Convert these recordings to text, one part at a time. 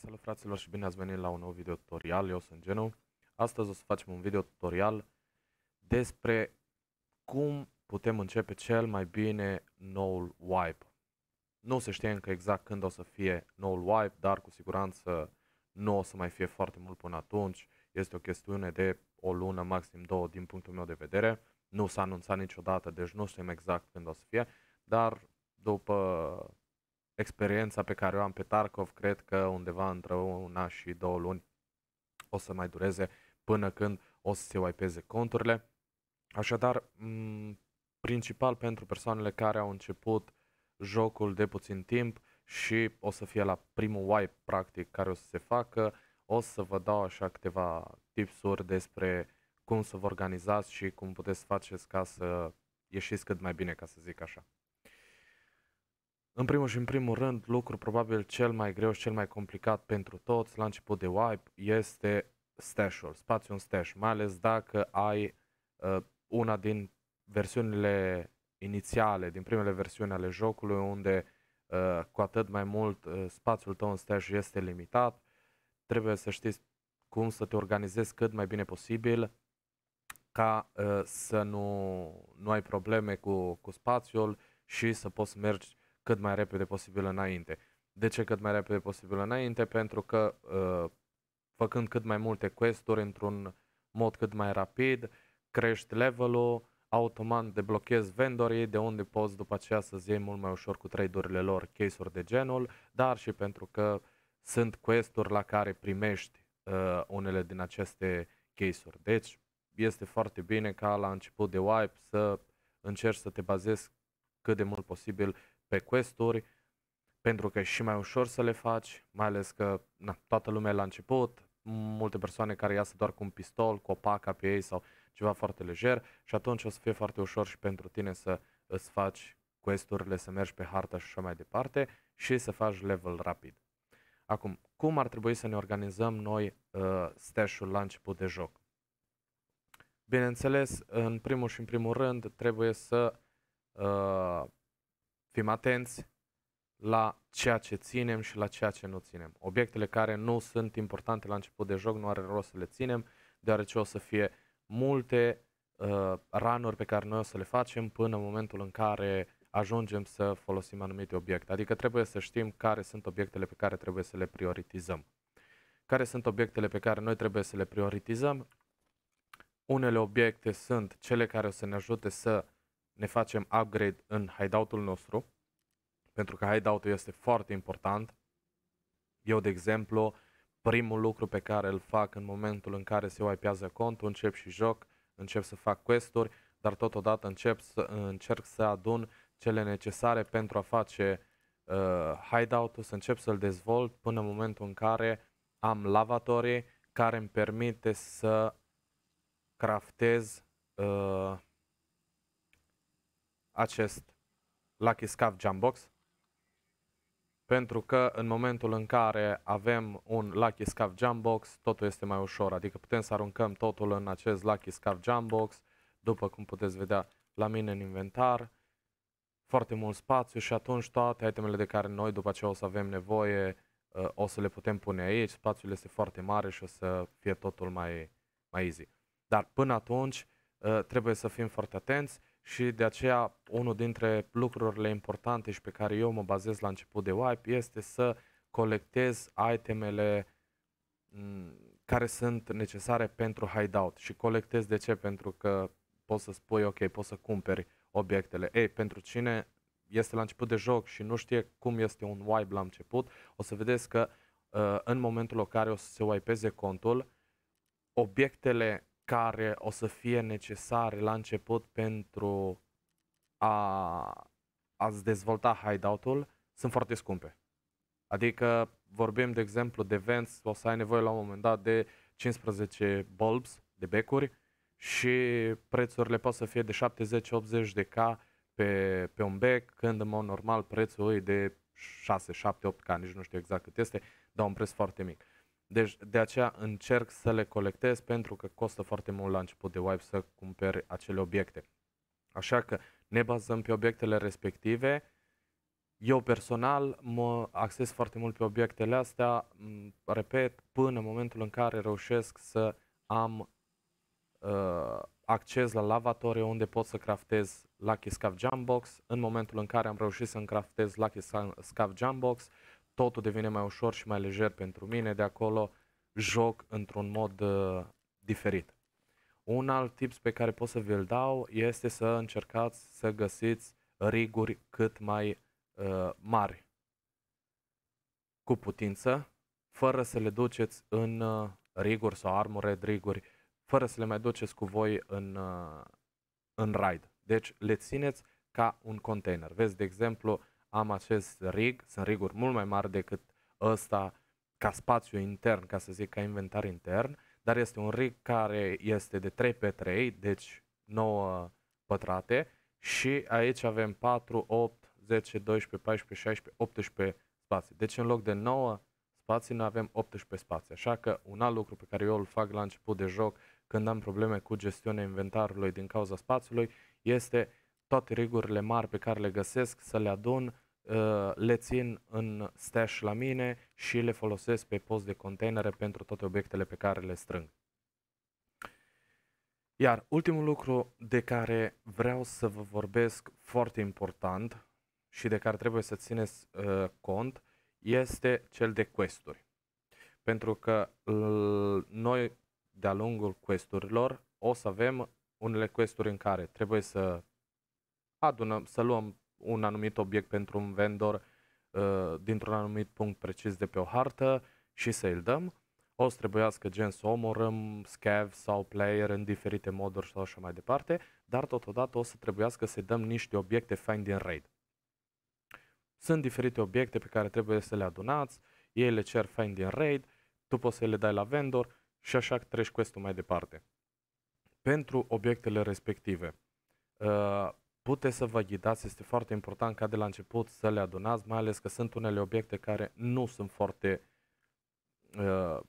Hai salut fraților și bine ați venit la un nou video tutorial, eu sunt Genu. Astăzi o să facem un video tutorial despre cum putem începe cel mai bine noul wipe. Nu se știe încă exact când o să fie noul wipe, dar cu siguranță nu o să mai fie foarte mult până atunci. Este o chestiune de o lună, maxim două, din punctul meu de vedere. Nu s-a anunțat niciodată, deci nu știm exact când o să fie, dar după experiența pe care o am pe Tarkov, cred că undeva între una și două luni o să mai dureze până când o să se wipeze conturile. Așadar, m- principal pentru persoanele care au început jocul de puțin timp și o să fie la primul wipe practic care o să se facă, o să vă dau așa câteva tipsuri despre cum să vă organizați și cum puteți să faceți ca să ieșiți cât mai bine, ca să zic așa. În primul și în primul rând, lucru probabil cel mai greu și cel mai complicat pentru toți la început de wipe este stash-ul, spațiul în stash, mai ales dacă ai uh, una din versiunile inițiale, din primele versiuni ale jocului, unde uh, cu atât mai mult uh, spațiul tău în stash este limitat, trebuie să știi cum să te organizezi cât mai bine posibil ca uh, să nu, nu ai probleme cu, cu spațiul și să poți merge cât mai repede posibil înainte. De ce cât mai repede posibil înainte? Pentru că uh, făcând cât mai multe quest-uri într-un mod cât mai rapid, crești level-ul, automat deblochezi vendorii de unde poți după aceea să iei mult mai ușor cu trade-urile lor case-uri de genul, dar și pentru că sunt quest-uri la care primești uh, unele din aceste case-uri. Deci este foarte bine ca la început de wipe să încerci să te bazezi cât de mult posibil pe questuri, pentru că e și mai ușor să le faci, mai ales că na, toată lumea e la început, multe persoane care iasă doar cu un pistol, cu o paca pe ei sau ceva foarte lejer și atunci o să fie foarte ușor și pentru tine să îți faci questurile, să mergi pe hartă și așa mai departe și să faci level rapid. Acum, cum ar trebui să ne organizăm noi uh, stash-ul la început de joc? Bineînțeles, în primul și în primul rând trebuie să uh, fim atenți la ceea ce ținem și la ceea ce nu ținem. Obiectele care nu sunt importante la început de joc nu are rost să le ținem, deoarece o să fie multe uh, ranuri pe care noi o să le facem până în momentul în care ajungem să folosim anumite obiecte. Adică trebuie să știm care sunt obiectele pe care trebuie să le prioritizăm. Care sunt obiectele pe care noi trebuie să le prioritizăm? Unele obiecte sunt cele care o să ne ajute să ne facem upgrade în hideout-ul nostru, pentru că hideout-ul este foarte important. Eu, de exemplu, primul lucru pe care îl fac în momentul în care se wipează contul, încep și joc, încep să fac questuri, dar totodată încep să, încerc să adun cele necesare pentru a face uh, hideout-ul, să încep să-l dezvolt până în momentul în care am lavatorii care îmi permite să craftez uh, acest Lucky Scav Jambox pentru că în momentul în care avem un Lucky Scav Jambox, totul este mai ușor, adică putem să aruncăm totul în acest Lucky Scav Jambox, după cum puteți vedea la mine în inventar, foarte mult spațiu și atunci toate itemele de care noi după ce o să avem nevoie uh, o să le putem pune aici, spațiul este foarte mare și o să fie totul mai, mai easy. Dar până atunci uh, trebuie să fim foarte atenți și de aceea, unul dintre lucrurile importante și pe care eu mă bazez la început de Wipe este să colectez itemele mm, care sunt necesare pentru hideout. Și colectez de ce? Pentru că poți să spui, ok, poți să cumperi obiectele. Ei, pentru cine este la început de joc și nu știe cum este un wipe la început, o să vedeți că uh, în momentul în care o să se wipeze contul, obiectele care o să fie necesare la început pentru a, a-ți dezvolta hideout-ul sunt foarte scumpe. Adică vorbim, de exemplu, de vents, o să ai nevoie la un moment dat de 15 bulbs de becuri și prețurile pot să fie de 70-80 de K pe, pe un bec, când în mod normal prețul e de 6, 7, 8 K, nici nu știu exact cât este, dar un preț foarte mic. Uh, deci de aceea încerc să le colectez pentru că costă foarte mult la început de wipe să cumperi acele obiecte. Așa că ne bazăm pe obiectele respective. Eu personal mă acces foarte mult pe obiectele astea, mm, repet, până în momentul în care reușesc să am uh, acces la lavatoare unde pot să craftez Lucky Scav Jumpbox. În momentul în care am reușit să-mi craftez Lucky Scav uh, totul devine mai ușor și mai lejer pentru mine, de acolo joc într-un mod uh, diferit. Un alt tip pe care pot să vi-l dau este să încercați să găsiți riguri cât mai uh, mari, cu putință, fără să le duceți în uh, riguri sau de riguri, fără să le mai duceți cu voi în, uh, în ride. Deci le țineți ca un container. Vezi, de exemplu, am acest rig, sunt riguri mult mai mari decât ăsta ca spațiu intern, ca să zic, ca inventar intern, dar este un rig care este de 3 pe 3, deci 9 pătrate și aici avem 4, 8, 10, 12, 14, 16, 18 spații. Deci în loc de 9 spații, noi avem 18 spații. Așa că un alt lucru pe care eu îl fac la început de joc, când am probleme cu gestiunea inventarului din cauza spațiului, este toate rigurile mari pe care le găsesc, să le adun, uh, le țin în stash la mine și le folosesc pe post de containere pentru toate obiectele pe care le strâng. Iar ultimul lucru de care vreau să vă vorbesc foarte important și de care trebuie să țineți uh, cont este cel de questuri. Pentru că noi de-a lungul questurilor o să avem unele questuri în care trebuie să adunăm, să luăm un anumit obiect pentru un vendor uh, dintr-un anumit punct precis de pe o hartă și să îl dăm. O să trebuiască gen să omorăm scav sau player în diferite moduri sau așa mai departe, dar totodată o să trebuiască să dăm niște obiecte fine din raid. Sunt diferite obiecte pe care trebuie să le adunați, ei le cer fine din raid, tu poți să le dai la vendor și așa treci quest mai departe. Pentru obiectele respective, uh, puteți să vă ghidați, este foarte important ca de la început să le adunați, mai ales că sunt unele obiecte care nu sunt foarte, uh,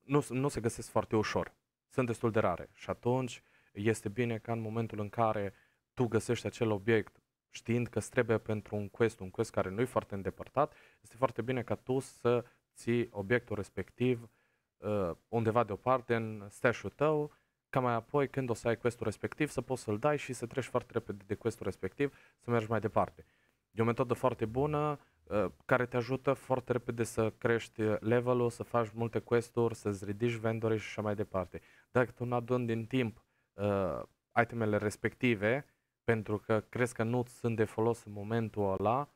nu, nu se găsesc foarte ușor, sunt destul de rare și atunci este bine ca în momentul în care tu găsești acel obiect știind că trebuie pentru un quest, un quest care nu e foarte îndepărtat, este foarte bine ca tu să ții obiectul respectiv uh, undeva deoparte în stash-ul tău ca mai apoi când o să ai questul respectiv să poți să-l dai și să treci foarte repede de questul respectiv să mergi mai departe. E o metodă foarte bună ă, care te ajută foarte repede să crești levelul, să faci multe questuri, să-ți ridici vendorii și așa mai departe. Dacă tu nu adun din timp uh, itemele respective, pentru că crezi că nu sunt de folos în momentul ăla,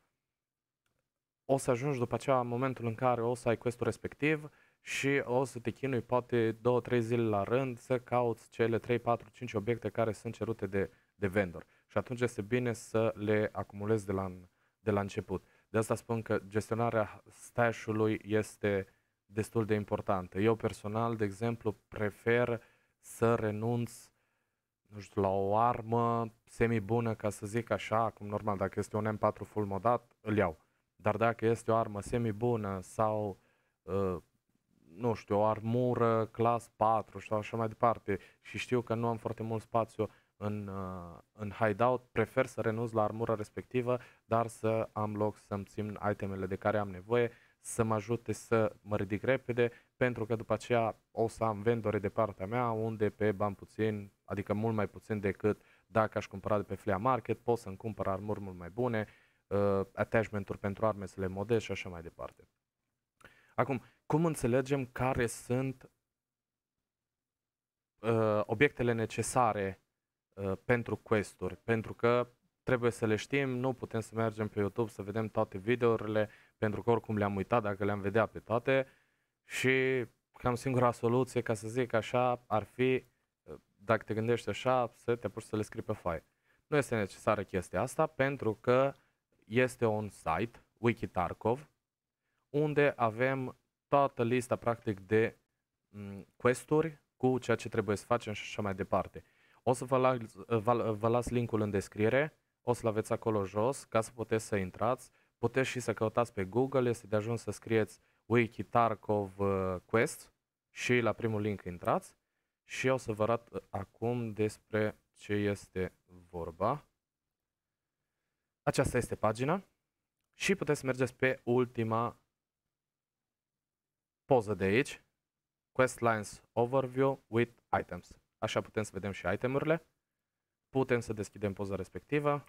o să ajungi după aceea în momentul în care o să ai questul respectiv și o să te chinui poate 2-3 zile la rând să cauți cele 3, 4, 5 obiecte care sunt cerute de, de vendor. Și atunci este bine să le acumulezi de la, de la început. De asta spun că gestionarea stash-ului este destul de importantă. Eu personal, de exemplu, prefer să renunț nu știu, la o armă semi-bună, ca să zic așa, cum normal, dacă este un M4 full modat, îl iau. Dar dacă este o armă semi-bună sau uh, nu știu, o armură clas 4 și așa mai departe și știu că nu am foarte mult spațiu în, uh, în hideout, prefer să renunț la armura respectivă, dar să am loc să-mi țin itemele de care am nevoie, să mă ajute să mă ridic repede, pentru că după aceea o să am vendore de partea mea, unde pe bani puțin, adică mult mai puțin decât dacă aș cumpăra de pe Flea Market, pot să-mi cumpăr armuri mult mai bune, uh, attachment-uri pentru arme să le modez și așa mai departe. Acum, cum înțelegem care sunt uh, obiectele necesare uh, pentru questuri, pentru că trebuie să le știm, nu putem să mergem pe YouTube să vedem toate videourile, pentru că oricum le-am uitat dacă le-am vedea pe toate și cam singura soluție, ca să zic așa, ar fi, uh, dacă te gândești așa, să te apuci să le scrii pe foaie. Nu este necesară chestia asta pentru că este un site, Wikitarkov, unde avem toată lista, practic, de mm, questuri cu ceea ce trebuie să facem și așa mai departe. O să vă las, vă, vă las linkul în descriere, o să-l aveți acolo jos ca să puteți să intrați. Puteți și să căutați pe Google, este de ajuns să scrieți Wiki Tarkov uh, Quest și la primul link intrați. Și o să vă arăt uh, acum despre ce este vorba. Aceasta este pagina și puteți să mergeți pe ultima poză de aici, Quest Lines Overview with Items. Așa putem să vedem și itemurile. Putem să deschidem poza respectivă,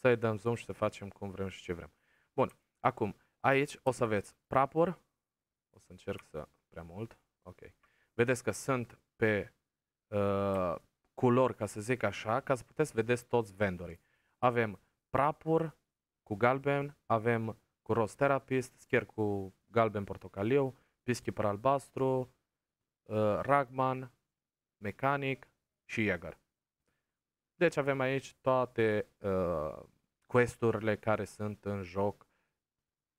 să-i dăm zoom și să facem cum vrem și ce vrem. Bun, acum, aici o să aveți prapor o să încerc să prea mult, ok. Vedeți că sunt pe uh, culori, ca să zic așa, ca să puteți vedeți toți vendorii. Avem prapor cu galben, avem cu rost therapist, chiar cu galben-portocaliu, Peacekeeper albastru, uh, Ragman, Mecanic și Jäger. Deci avem aici toate uh, questurile care sunt în joc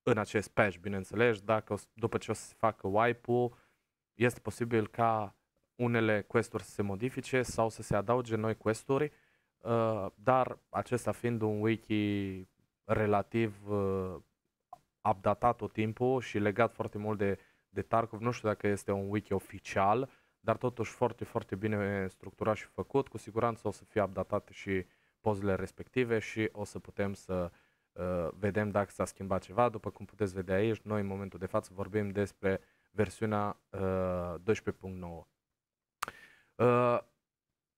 în acest patch, bineînțeles, dacă o, după ce o să se facă wipe-ul, este posibil ca unele questuri să se modifice sau să se adauge noi questuri, uh, dar acesta fiind un wiki relativ uh, updatat tot timpul și legat foarte mult de, de Tarkov. Nu știu dacă este un wiki oficial, dar totuși foarte, foarte bine structurat și făcut. Cu siguranță o să fie updatate și pozele respective și o să putem să uh, vedem dacă s-a schimbat ceva. După cum puteți vedea aici, noi în momentul de față vorbim despre versiunea uh, 12.9. Uh,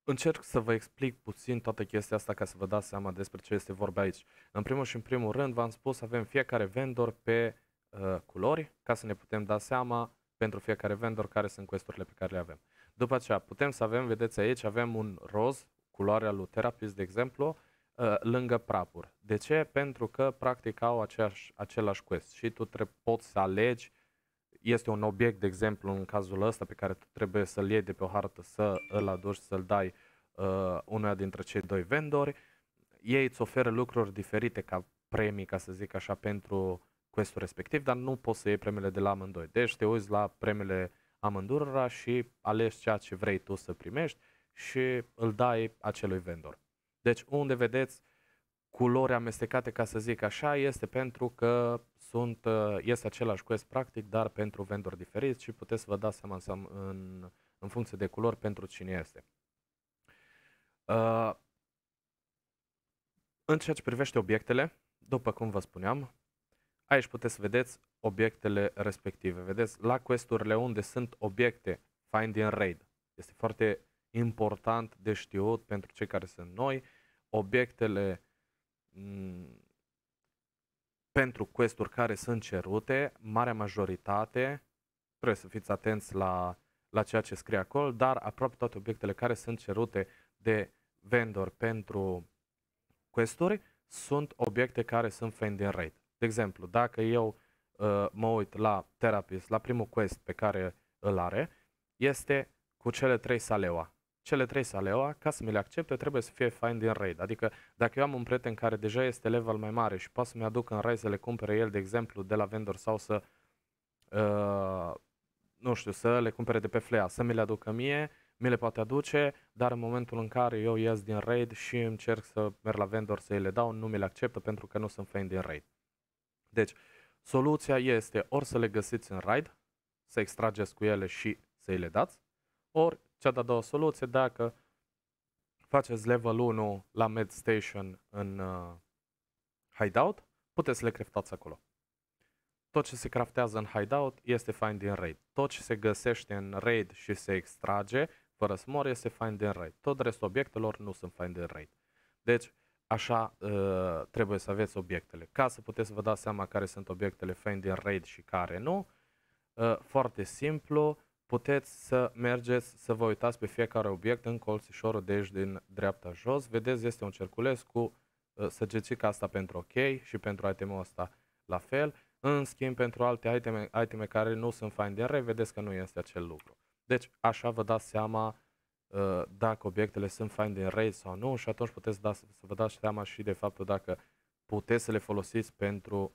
încerc să vă explic puțin toată chestia asta ca să vă dați seama despre ce este vorba aici. În primul și în primul rând v-am spus avem fiecare vendor pe uh, culori ca să ne putem da seama pentru fiecare vendor care sunt questurile pe care le avem. După aceea putem să avem, vedeți aici, avem un roz, culoarea lui Therapist de exemplu, uh, lângă prapur. De ce? Pentru că practic au aceeași, același quest și tu tre- poți să alegi este un obiect, de exemplu, în cazul ăsta pe care tu trebuie să-l iei de pe o hartă, să îl aduci, să-l dai uh, unuia dintre cei doi vendori, ei îți oferă lucruri diferite ca premii, ca să zic așa, pentru questul respectiv, dar nu poți să iei premiile de la amândoi. Deci te uiți la premiile amândurora și alegi ceea ce vrei tu să primești și îl dai acelui vendor. Deci unde vedeți uh, culori amestecate, ca să zic așa, este pentru că sunt, uh, este același quest practic, dar pentru vendori diferiți și puteți să vă dați seama în, în, în funcție de culori pentru cine este. Uh, în ceea ce privește obiectele, după cum vă spuneam, aici puteți să vedeți obiectele respective. Vedeți, la questurile unde sunt obiecte, find raid. Este foarte important de știut pentru cei care sunt noi. Obiectele Mm. pentru questuri care sunt cerute, marea majoritate, trebuie să fiți atenți la, la ceea ce scrie acolo, dar aproape toate obiectele care sunt cerute de vendor pentru questuri sunt obiecte care sunt fending rate. De exemplu, dacă eu uh, mă uit la Therapist, la primul quest pe care îl are, este cu cele trei saleua cele trei saleoa, ca să mi le accepte, trebuie să fie fain din raid. Adică dacă eu am un prieten care deja este level mai mare și poate să-mi aduc în raid să le cumpere el, de exemplu, de la vendor sau să, uh, nu știu, să le cumpere de pe flea, să mi le aducă mie, mi le poate aduce, dar în momentul în care eu ies din raid și încerc să merg la vendor să le dau, nu mi le acceptă pentru că nu sunt fain din raid. Deci, soluția este ori să le găsiți în raid, să extrageți cu ele și să îi le dați, ori cea de-a doua soluție, dacă faceți level 1 la med station în uh, hideout, puteți să le craftați acolo. Tot ce se craftează în hideout este find din raid. Tot ce se găsește în raid și se extrage fără mor este find din raid. Tot restul obiectelor nu sunt find din raid. Deci, așa uh, trebuie să aveți obiectele. Ca să puteți să vă dați seama care sunt obiectele find din raid și care nu, uh, foarte simplu, puteți să mergeți să vă uitați pe fiecare obiect în colțișorul de aici din dreapta jos. Vedeți, este un cerculeț cu uh, săgețica asta pentru OK și pentru itemul ăsta la fel. În schimb, pentru alte iteme, iteme care nu sunt find re, vedeți că nu este acel lucru. Deci, așa vă dați seama uh, dacă obiectele sunt find array sau nu și atunci puteți da, să vă dați seama și de faptul dacă puteți să le folosiți pentru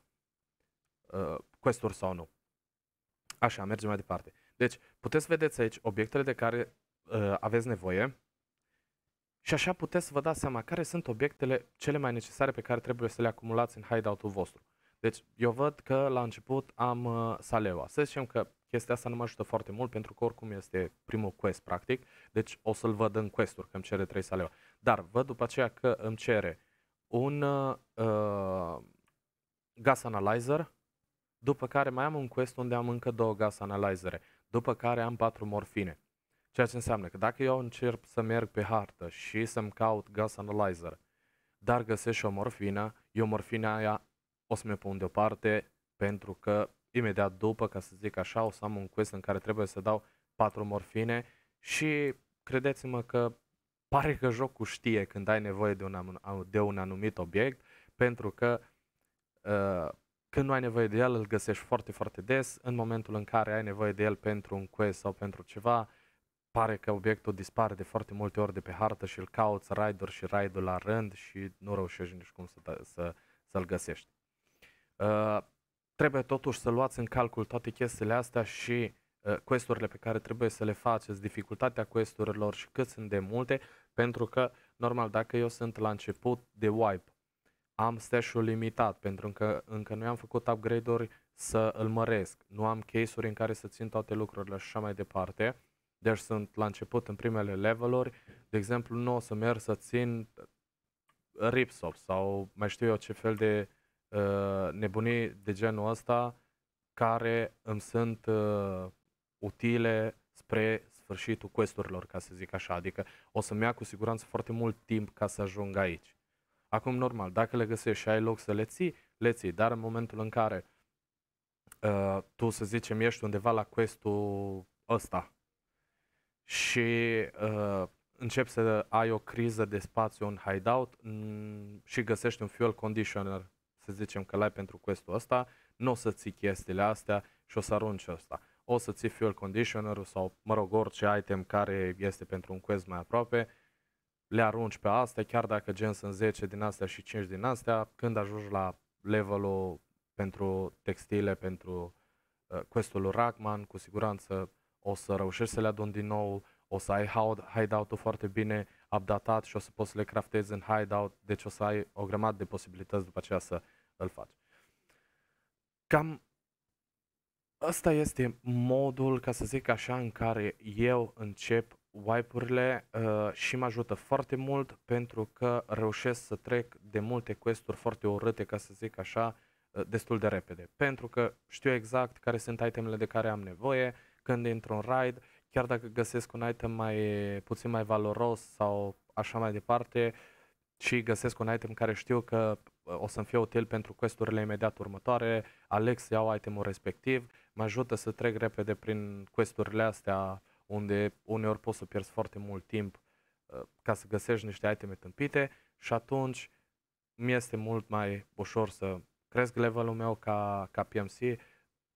uh, quest sau nu. Așa, mergem mai departe. Deci, puteți vedeți aici obiectele de care uh, aveți nevoie și așa puteți să vă dați seama care sunt obiectele cele mai necesare pe care trebuie să le acumulați în hideout-ul vostru. Deci, eu văd că la început am uh, saleua. Să zicem că chestia asta nu mă ajută foarte mult pentru că oricum este primul quest practic, deci o să-l văd în quest-uri că îmi cere 3 saleua. Dar văd după aceea că îmi cere un uh, gas analyzer, după care mai am un quest unde am încă două gas analyzere după care am patru morfine. Ceea ce înseamnă că dacă eu încerc să merg pe hartă și să-mi caut gas analyzer, dar găsești o morfină, eu morfina aia o să mi pun deoparte pentru că imediat după, ca să zic așa, o să am un quest în care trebuie să dau patru morfine și credeți-mă că pare că jocul știe când ai nevoie de un, de un anumit obiect pentru că uh, când nu ai nevoie de el, îl găsești foarte, foarte des. În momentul în care ai nevoie de el pentru un quest sau pentru ceva, pare că obiectul dispare de foarte multe ori de pe hartă și îl cauți rider și raidul la rând și nu reușești nici cum să, să, să-l găsești. Uh, trebuie totuși să luați în calcul toate chestiile astea și uh, questurile pe care trebuie să le faceți, dificultatea questurilor și cât sunt de multe, pentru că, normal, dacă eu sunt la început de wipe am stash-ul limitat pentru că încă nu am făcut upgrade-uri să îl măresc. Nu am case-uri în care să țin toate lucrurile și așa mai departe. Deci sunt la început în primele leveluri. De exemplu, nu o să merg să țin ripsop sau mai știu eu ce fel de uh, nebunii de genul ăsta care îmi sunt uh, utile spre sfârșitul questurilor, ca să zic așa. Adică o să-mi ia cu siguranță foarte mult timp ca să ajung aici. Acum, normal, dacă le găsești și ai loc să le ții, le ții, dar în momentul în care uh, tu, să zicem, ești undeva la questul ăsta și uh, începi să ai o criză de spațiu în hideout m- mm, și găsești un fuel conditioner, să zicem că l-ai pentru questul ăsta, nu o să ții chestiile astea și o să arunci ăsta. O să ții fuel conditioner sau, mă rog, orice item care este pentru un quest mai aproape, le arunci pe astea, chiar dacă gen sunt 10 din astea și 5 din astea, când ajungi la levelul pentru textile, pentru uh, questul lui Ragman, cu siguranță o să reușești să le adun din nou, o să ai hideout-ul foarte bine updatat și o să poți să le craftezi în hideout, deci o să ai o grămadă de posibilități după aceea să îl faci. Cam ăsta este modul, ca să zic așa, în care eu încep wipe-urile uh, și mă ajută foarte mult pentru că reușesc să trec de multe quest-uri foarte urâte, ca să zic așa, uh, destul de repede. Pentru că știu exact care sunt itemele de care am nevoie, când intru un raid, chiar dacă găsesc un item mai puțin mai valoros sau așa mai departe și găsesc un item care știu că uh, o să-mi fie util pentru questurile imediat următoare, aleg să iau itemul respectiv, mă ajută să trec repede prin questurile astea unde uneori poți să pierzi foarte mult timp uh, ca să găsești niște iteme tâmpite și atunci mi este mult mai ușor să cresc levelul meu ca, ca PMC,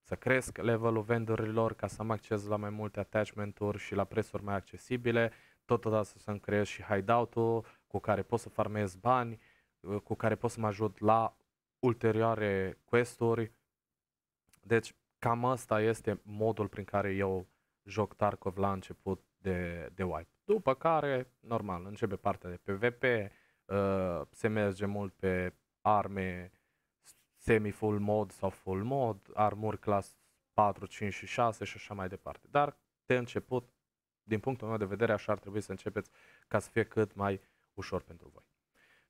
să cresc levelul vendorilor ca să am acces la mai multe attachment-uri și la prețuri mai accesibile, totodată să-mi creez și hideout-ul cu care pot să farmez bani, uh, cu care pot să mă ajut la ulterioare quest-uri. Deci cam asta este modul prin care eu joc Tarkov la început de, de wipe. După care, normal, începe partea de PvP, uh, se merge mult pe arme semi-full mod sau full mod, armuri class 4, 5 și 6 și așa mai departe. Dar de început, din punctul meu de vedere, așa ar trebui să începeți ca să fie cât mai ușor pentru voi.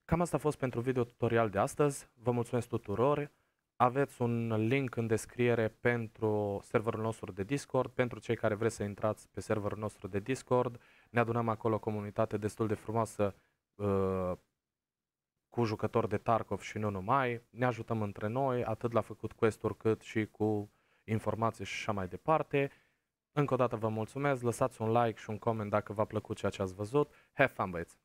Cam asta a fost pentru video tutorial de astăzi. Vă mulțumesc tuturor! Aveți un link în descriere pentru serverul nostru de Discord, pentru cei care vreți să intrați pe serverul nostru de Discord. Ne adunăm acolo o comunitate destul de frumoasă uh, cu jucători de Tarkov și nu numai. Ne ajutăm între noi, atât la făcut quest-uri cât și cu informații și așa mai departe. Încă o dată vă mulțumesc, lăsați un like și un coment dacă v-a plăcut ceea ce ați văzut. Have fun, băieți!